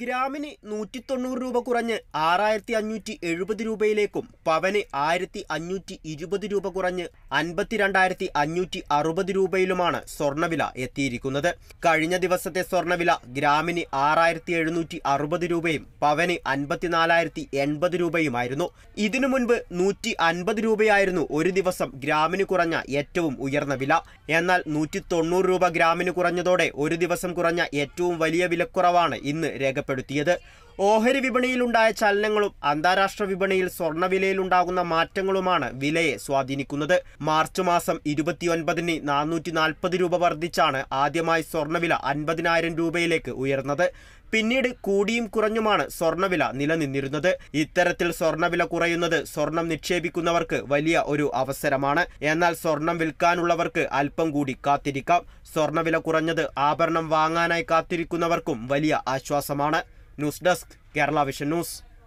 ഗ്രാമിന് നൂറ്റി തൊണ്ണൂറ് രൂപ കുറഞ്ഞ് ആറായിരത്തി അഞ്ഞൂറ്റി എഴുപത് രൂപയിലേക്കും പവന് ആയിരത്തി അഞ്ഞൂറ്റി ഇരുപത് രൂപ കുറഞ്ഞ് അൻപത്തിരണ്ടായിരത്തി അഞ്ഞൂറ്റി അറുപത് രൂപയിലുമാണ് സ്വർണ്ണവില എത്തിയിരിക്കുന്നത് കഴിഞ്ഞ ദിവസത്തെ സ്വർണ്ണവില ഗ്രാമിന് ആറായിരത്തി എഴുന്നൂറ്റി അറുപത് രൂപയും പവന് അൻപത്തിനാലായിരത്തി എൺപത് രൂപയുമായിരുന്നു ഇതിനു മുൻപ് നൂറ്റി അൻപത് രൂപയായിരുന്നു ഒരു ദിവസം ഗ്രാമിന് കുറഞ്ഞ ഏറ്റവും ഉയർന്ന വില എന്നാൽ നൂറ്റി തൊണ്ണൂറ് രൂപ ഗ്രാമിന് കുറഞ്ഞതോടെ ഒരു ദിവസം കുറഞ്ഞ ഏറ്റവും വലിയ വിലക്കുറവാണ് ഇന്ന് രേഖ ഏർപ്പെടുത്തിയത് ഓഹരി വിപണിയിലുണ്ടായ ചലനങ്ങളും അന്താരാഷ്ട്ര വിപണിയിൽ സ്വർണ്ണവിലയിലുണ്ടാകുന്ന മാറ്റങ്ങളുമാണ് വിലയെ സ്വാധീനിക്കുന്നത് മാർച്ച് മാസം ഇരുപത്തിയൊൻപതിന് നാനൂറ്റി നാൽപ്പത് രൂപ വർദ്ധിച്ചാണ് ആദ്യമായി സ്വർണ്ണവില അൻപതിനായിരം രൂപയിലേക്ക് ഉയർന്നത് പിന്നീട് കൂടിയും കുറഞ്ഞുമാണ് സ്വർണ്ണവില നിലനിന്നിരുന്നത് ഇത്തരത്തിൽ സ്വർണ്ണവില കുറയുന്നത് സ്വർണം നിക്ഷേപിക്കുന്നവർക്ക് വലിയ ഒരു അവസരമാണ് എന്നാൽ സ്വർണം വിൽക്കാനുള്ളവർക്ക് അല്പം കൂടി കാത്തിരിക്കാം സ്വർണ്ണവില കുറഞ്ഞത് ആഭരണം വാങ്ങാനായി കാത്തിരിക്കുന്നവർക്കും വലിയ ആശ്വാസമാണ് news desk Kerala Vision news